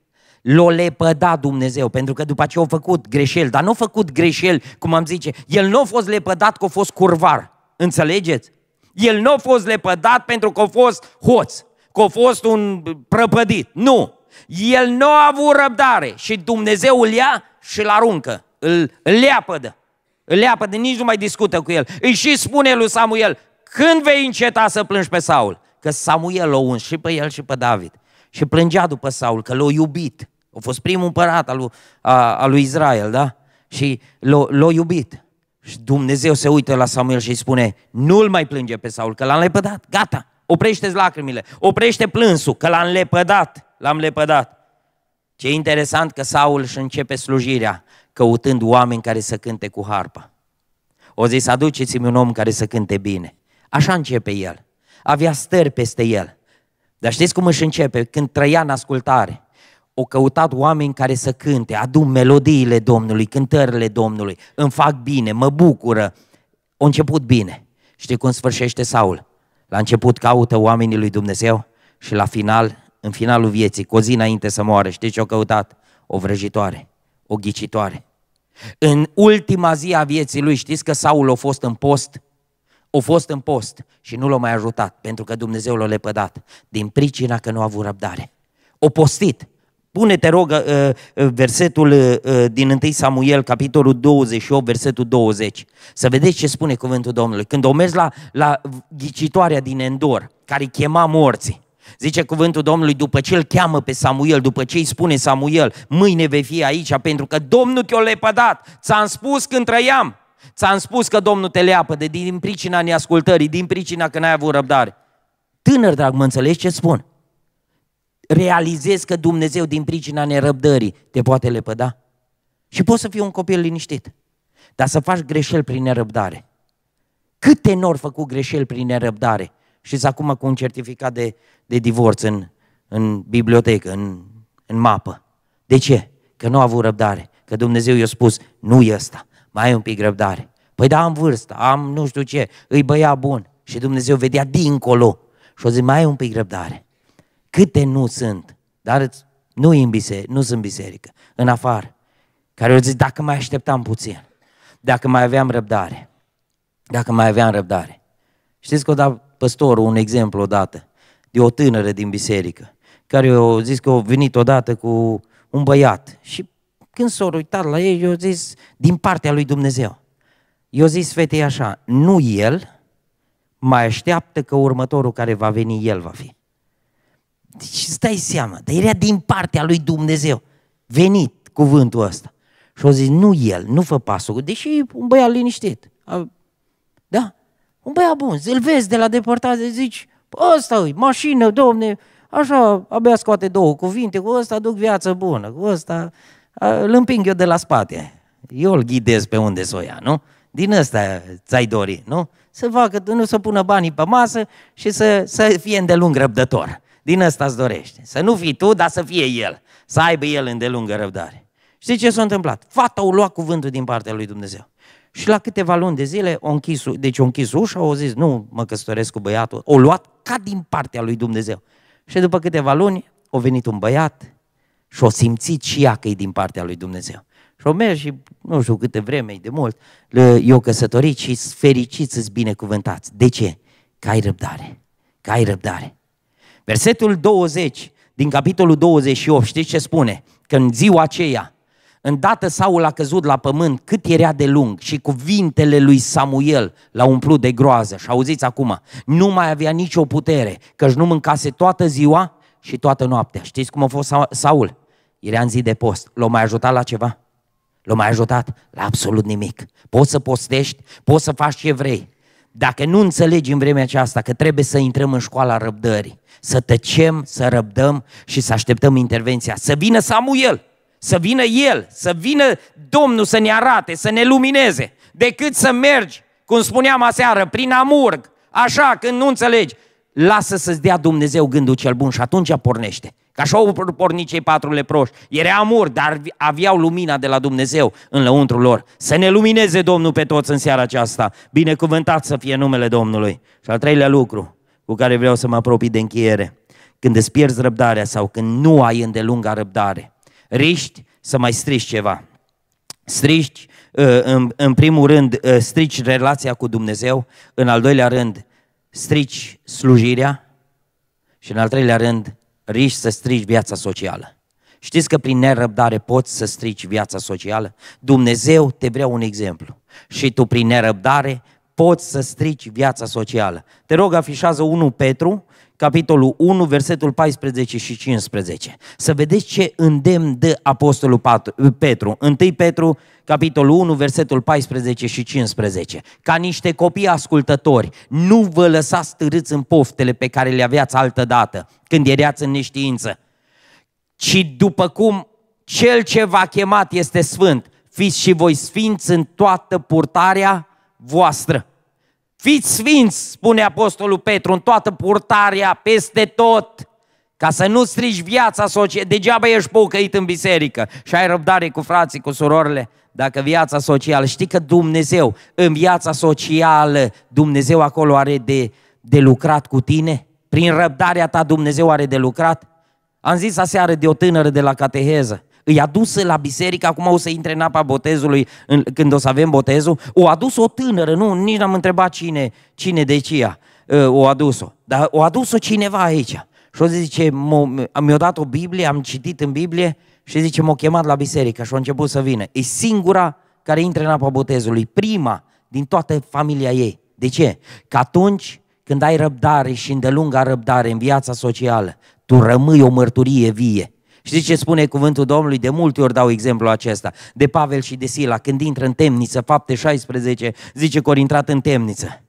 L-o lepăda Dumnezeu, pentru că după ce au făcut greșeli, dar nu au făcut greșeli, cum am zice, el nu a fost lepădat că a fost curvar. Înțelegeți? El nu a fost lepădat pentru că a fost hoț, că a fost un prăpădit. Nu! El nu a avut răbdare și Dumnezeu îl ia și îl aruncă, îl, îl leapădă. Îl leapădă, nici nu mai discută cu el. Îi și spune lui Samuel, când vei înceta să plângi pe Saul? Că Samuel o uns și pe el și pe David. Și plângea după Saul, că l-a iubit. A fost primul împărat al lui, a, a lui Israel, da? Și l-a, l-a iubit. Și Dumnezeu se uită la Samuel și îi spune, nu-l mai plânge pe Saul, că l-a lepădat, gata, oprește-ți lacrimile, oprește plânsul, că l-a lepădat l-am lepădat. Ce interesant că Saul își începe slujirea căutând oameni care să cânte cu harpa. O zis, aduceți-mi un om care să cânte bine. Așa începe el. Avea stări peste el. Dar știți cum își începe? Când trăia în ascultare. O căutat oameni care să cânte, adun melodiile Domnului, cântările Domnului, îmi fac bine, mă bucură. O început bine. Știi cum sfârșește Saul? La început caută oamenii lui Dumnezeu și la final în finalul vieții, cu o zi înainte să moară, știți ce au căutat? O vrăjitoare, o ghicitoare. În ultima zi a vieții lui, știți că Saul a fost în post? O fost în post și nu l-a mai ajutat, pentru că Dumnezeu l-a lepădat, din pricina că nu a avut răbdare. O postit. Pune, te rog, uh, uh, versetul uh, din 1 Samuel, capitolul 28, versetul 20. Să vedeți ce spune cuvântul Domnului. Când o mers la, la ghicitoarea din Endor, care chema morții, Zice cuvântul Domnului, după ce îl cheamă pe Samuel, după ce îi spune Samuel, mâine vei fi aici pentru că Domnul te o lepădat, ți-am spus când trăiam, ți-am spus că Domnul te leapă de din pricina neascultării, din pricina că n-ai avut răbdare. Tânăr, drag, mă înțelegi ce spun? Realizezi că Dumnezeu din pricina nerăbdării te poate lepăda? Și poți să fii un copil liniștit, dar să faci greșeli prin nerăbdare. Câte nori făcut greșeli prin nerăbdare? și să acum cu un certificat de, de divorț în, în bibliotecă, în, în mapă. De ce? Că nu a avut răbdare. Că Dumnezeu i-a spus, nu e ăsta, mai ai un pic răbdare. Păi da, am vârstă, am nu știu ce, îi băia bun. Și Dumnezeu vedea dincolo. Și o zi, mai ai un pic răbdare. Câte nu sunt, dar nu, în biserică, nu sunt biserică, în afară. Care au zis, dacă mai așteptam puțin, dacă mai aveam răbdare, dacă mai aveam răbdare. Știți că o dat păstorul un exemplu odată, de o tânără din biserică, care eu zis că a venit odată cu un băiat și când s-a uitat la ei, eu zis, din partea lui Dumnezeu. Eu zis fetei așa, nu el, mai așteaptă că următorul care va veni, el va fi. Deci stai seama, dar era din partea lui Dumnezeu. Venit cuvântul ăsta. Și au zis, nu el, nu fă pasul. Deși un băiat liniștit, un băiat bun, îl vezi de la depărtare, zici, ăsta e, mașină, domne, așa, abia scoate două cuvinte, cu ăsta duc viață bună, cu ăsta îl împing eu de la spate. Eu îl ghidez pe unde să o ia, nu? Din ăsta ți-ai dori, nu? Să facă, nu să pună banii pe masă și să, să fie îndelung răbdător. Din ăsta îți dorește. Să nu fii tu, dar să fie el. Să aibă el îndelungă răbdare. Știi ce s-a întâmplat? Fata o lua cuvântul din partea lui Dumnezeu. Și la câteva luni de zile o închis, deci o închis ușa, o zis, nu mă căsătoresc cu băiatul, o luat ca din partea lui Dumnezeu. Și după câteva luni a venit un băiat și o simțit și ea că e din partea lui Dumnezeu. Și o merg și nu știu câte vreme, de mult, eu căsătorit și să-ți binecuvântați. De ce? Că ai răbdare, că ai răbdare. Versetul 20 din capitolul 28, știți ce spune? Că în ziua aceea Îndată Saul a căzut la pământ cât era de lung și cuvintele lui Samuel l a umplut de groază. Și auziți acum, nu mai avea nicio putere, căci nu mâncase toată ziua și toată noaptea. Știți cum a fost Saul? Era în zi de post. L-a mai ajutat la ceva? L-a mai ajutat? La absolut nimic. Poți să postești, poți să faci ce vrei. Dacă nu înțelegi în vremea aceasta că trebuie să intrăm în școala răbdării, să tăcem, să răbdăm și să așteptăm intervenția, să vină Samuel, să vină El, să vină Domnul să ne arate, să ne lumineze, decât să mergi, cum spuneam aseară, prin amurg, așa, când nu înțelegi. Lasă să-ți dea Dumnezeu gândul cel bun și atunci pornește. Ca așa au pornit cei patru leproși. Era amur, dar aveau lumina de la Dumnezeu în lăuntru lor. Să ne lumineze Domnul pe toți în seara aceasta. Binecuvântat să fie numele Domnului. Și al treilea lucru cu care vreau să mă apropii de încheiere. Când îți pierzi răbdarea sau când nu ai îndelunga răbdare, riști să mai strici ceva. Strici, uh, în, primul rând, uh, strici relația cu Dumnezeu, în al doilea rând, strici slujirea și în al treilea rând, riști să strici viața socială. Știți că prin nerăbdare poți să strici viața socială? Dumnezeu te vrea un exemplu și tu prin nerăbdare poți să strici viața socială. Te rog, afișează 1 Petru, capitolul 1, versetul 14 și 15. Să vedeți ce îndemn dă Apostolul Petru. 1 Petru, capitolul 1, versetul 14 și 15. Ca niște copii ascultători, nu vă lăsați târâți în poftele pe care le aveați altă dată, când erați în neștiință, ci după cum cel ce v-a chemat este sfânt, fiți și voi sfinți în toată purtarea voastră. Fiți sfinți, spune Apostolul Petru, în toată purtarea, peste tot, ca să nu strici viața socială. Degeaba ești pocăit în biserică și ai răbdare cu frații, cu surorile, dacă viața socială, știi că Dumnezeu, în viața socială, Dumnezeu acolo are de, de lucrat cu tine? Prin răbdarea ta Dumnezeu are de lucrat? Am zis aseară de o tânără de la cateheză îi aduse la biserică, acum o să intre în apa botezului în, când o să avem botezul, o adus o tânără, nu, nici n-am întrebat cine, cine de cia ă, o adus-o, dar o adus-o cineva aici. Și o zice, mi-a dat o Biblie, am citit în Biblie și zice, m-a chemat la biserică și a început să vină. E singura care intră în apa botezului, prima din toată familia ei. De ce? Că atunci când ai răbdare și îndelunga răbdare în viața socială, tu rămâi o mărturie vie. Știți ce spune cuvântul Domnului? De multe ori dau exemplu acesta. De Pavel și de Sila, când intră în temniță, fapte 16, zice că ori intrat în temniță.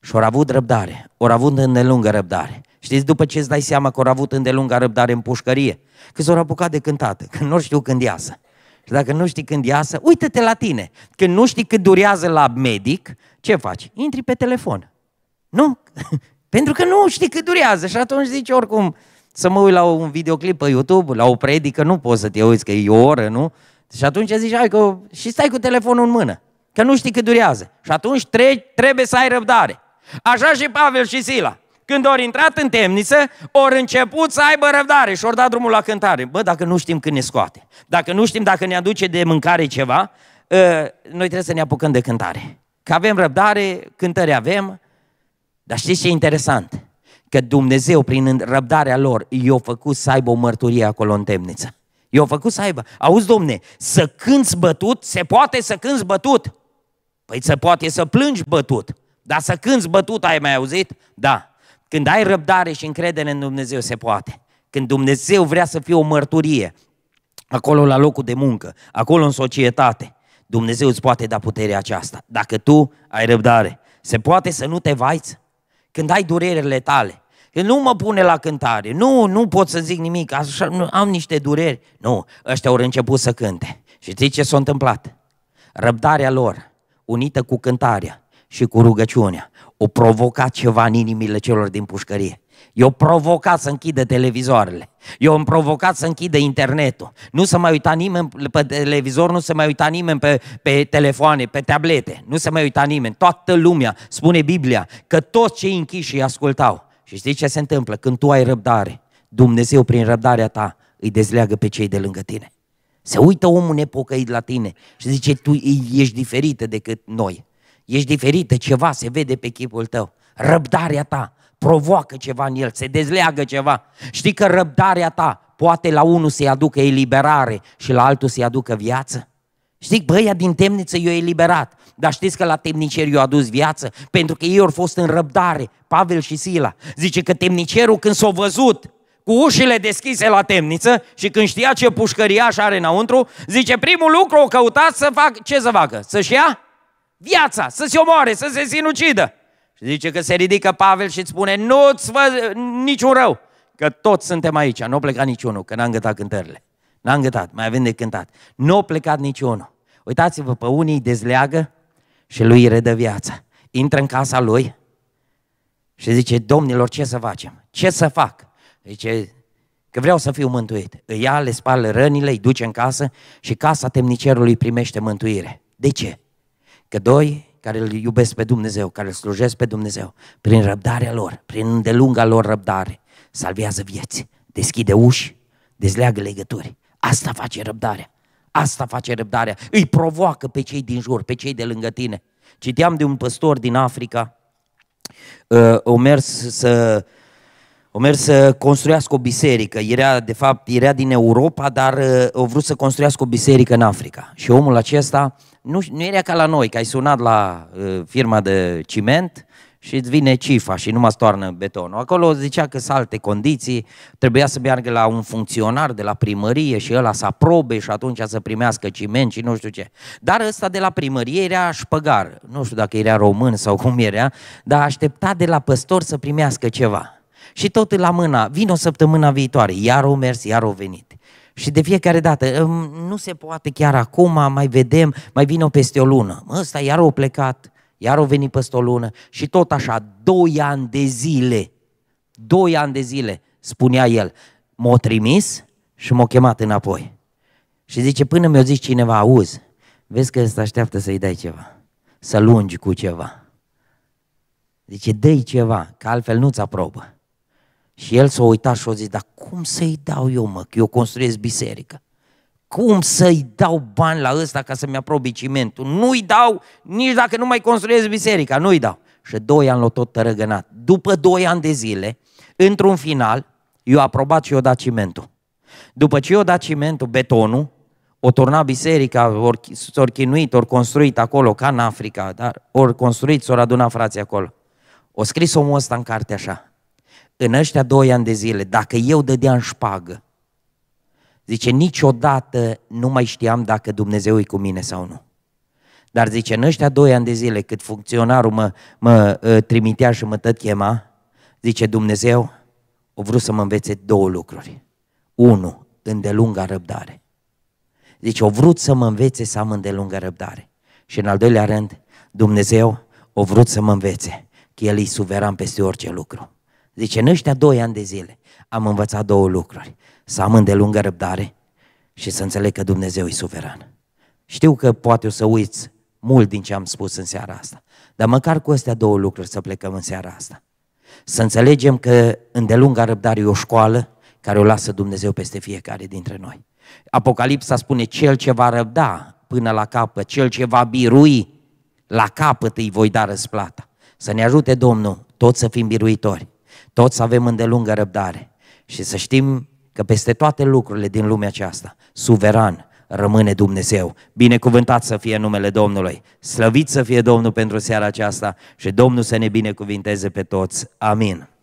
Și ori avut răbdare, ori avut îndelungă răbdare. Știți, după ce îți dai seama că ori avut îndelungă răbdare în pușcărie, că s-au apucat de cântată, că nu știu când iasă. Și dacă nu știi când iasă, uită-te la tine. Când nu știi cât durează la medic, ce faci? Intri pe telefon. Nu? Pentru că nu știi cât durează și atunci zici oricum, să mă uit la un videoclip pe YouTube, la o predică, nu poți să te uiți, că e o oră, nu? Și atunci zici, hai că... Și stai cu telefonul în mână, că nu știi cât durează. Și atunci tre- trebuie să ai răbdare. Așa și Pavel și Sila. Când ori intrat în temniță, ori început să aibă răbdare și ori dat drumul la cântare. Bă, dacă nu știm când ne scoate, dacă nu știm dacă ne aduce de mâncare ceva, ă, noi trebuie să ne apucăm de cântare. Că avem răbdare, cântări avem, dar știți ce e interesant? că Dumnezeu, prin răbdarea lor, i-a făcut să aibă o mărturie acolo în temniță. I-a făcut să aibă. Auzi, domne, să cânți bătut, se poate să cânți bătut. Păi se poate să plângi bătut. Dar să cânți bătut, ai mai auzit? Da. Când ai răbdare și încredere în Dumnezeu, se poate. Când Dumnezeu vrea să fie o mărturie, acolo la locul de muncă, acolo în societate, Dumnezeu îți poate da puterea aceasta, dacă tu ai răbdare. Se poate să nu te vaiți? când ai durerile tale. Că nu mă pune la cântare, nu, nu pot să zic nimic, așa, nu, am niște dureri. Nu, ăștia au început să cânte. Și știi ce s-a întâmplat? Răbdarea lor, unită cu cântarea și cu rugăciunea, o provocat ceva în inimile celor din pușcărie. Eu provocat să închidă televizoarele. Eu am provocat să închidă internetul. Nu se mai uita nimeni pe televizor, nu se mai uita nimeni pe, pe telefoane, pe tablete. Nu se mai uita nimeni. Toată lumea, spune Biblia, că toți cei închiși îi ascultau. Și știi ce se întâmplă? Când tu ai răbdare, Dumnezeu prin răbdarea ta îi dezleagă pe cei de lângă tine. Se uită omul nepocăit la tine și zice, tu ești diferită decât noi. Ești diferită, ceva se vede pe chipul tău. Răbdarea ta provoacă ceva în el, se dezleagă ceva. Știi că răbdarea ta poate la unul să-i aducă eliberare și la altul să-i aducă viață? Știi, băia din temniță i-a eliberat, dar știți că la temnicer i-a adus viață? Pentru că ei au fost în răbdare, Pavel și Sila. Zice că temnicerul când s-a văzut cu ușile deschise la temniță și când știa ce pușcăriaș are înăuntru, zice primul lucru o căutat să fac, ce să facă? Să-și ia viața, să se omoare, să se sinucidă. Și zice că se ridică Pavel și îți spune, nu-ți fă niciun rău, că toți suntem aici, nu a plecat niciunul, că n-am gătat cântările. N-am gătat, mai avem de cântat. Nu a plecat niciunul. Uitați-vă, pe unii dezleagă și lui îi redă viața. Intră în casa lui și zice, domnilor, ce să facem? Ce să fac? Zice, că vreau să fiu mântuit. Îi ia, le spală rănile, îi duce în casă și casa temnicerului primește mântuire. De ce? Că doi care îl iubesc pe Dumnezeu, care îl slujesc pe Dumnezeu, prin răbdarea lor, prin îndelunga lor răbdare, salvează vieți, deschide uși, dezleagă legături. Asta face răbdarea. Asta face răbdarea. Îi provoacă pe cei din jur, pe cei de lângă tine. Citeam de un păstor din Africa, uh, o mers să o mers să construiască o biserică. Era, de fapt, era din Europa, dar o uh, vrut să construiască o biserică în Africa. Și omul acesta nu, nu era ca la noi, că ai sunat la uh, firma de ciment și îți vine cifa și nu mă stoarnă betonul. Acolo zicea că sunt alte condiții, trebuia să meargă la un funcționar de la primărie și ăla să aprobe și atunci să primească ciment și nu știu ce. Dar ăsta de la primărie era șpăgar, nu știu dacă era român sau cum era, dar aștepta de la păstor să primească ceva. Și tot la mâna, vin o săptămână viitoare, iar o mers, iar o venit. Și de fiecare dată, nu se poate chiar acum, mai vedem, mai vine o peste o lună. Ăsta iar o plecat, iar o venit peste o lună și tot așa, doi ani de zile, doi ani de zile, spunea el, m-a trimis și m-a chemat înapoi. Și zice, până mi-o zis cineva, auzi, vezi că ăsta așteaptă să-i dai ceva, să lungi cu ceva. Zice, dă ceva, că altfel nu-ți aprobă. Și el s-a uitat și a zis, dar cum să-i dau eu, mă, că eu construiesc biserică? Cum să-i dau bani la ăsta ca să-mi aprobi cimentul? Nu-i dau nici dacă nu mai construiesc biserica, nu-i dau. Și doi ani l au tot tărăgănat. După doi ani de zile, într-un final, eu aprobat și eu dat cimentul. După ce eu dat cimentul, betonul, o turna biserica, ori, ori chinuit, ori construit acolo, ca în Africa, dar ori construit, s-au adunat frații acolo. O scris omul ăsta în carte așa în ăștia doi ani de zile, dacă eu dădeam șpagă, zice, niciodată nu mai știam dacă Dumnezeu e cu mine sau nu. Dar zice, în ăștia doi ani de zile, cât funcționarul mă, mă ă, trimitea și mă tot chema, zice, Dumnezeu o vrut să mă învețe două lucruri. Unu, îndelunga răbdare. Zice o vrut să mă învețe să am îndelungă răbdare. Și în al doilea rând, Dumnezeu o vrut să mă învețe că El e suveran peste orice lucru. Zice, în ăștia doi ani de zile am învățat două lucruri. Să am îndelungă răbdare și să înțeleg că Dumnezeu e suveran. Știu că poate o să uiți mult din ce am spus în seara asta, dar măcar cu astea două lucruri să plecăm în seara asta. Să înțelegem că îndelunga răbdare e o școală care o lasă Dumnezeu peste fiecare dintre noi. Apocalipsa spune, cel ce va răbda până la capăt, cel ce va birui, la capăt îi voi da răsplata. Să ne ajute Domnul toți să fim biruitori toți avem îndelungă răbdare și să știm că peste toate lucrurile din lumea aceasta, suveran rămâne Dumnezeu. Binecuvântat să fie numele Domnului. Slăvit să fie Domnul pentru seara aceasta și Domnul să ne binecuvinteze pe toți. Amin.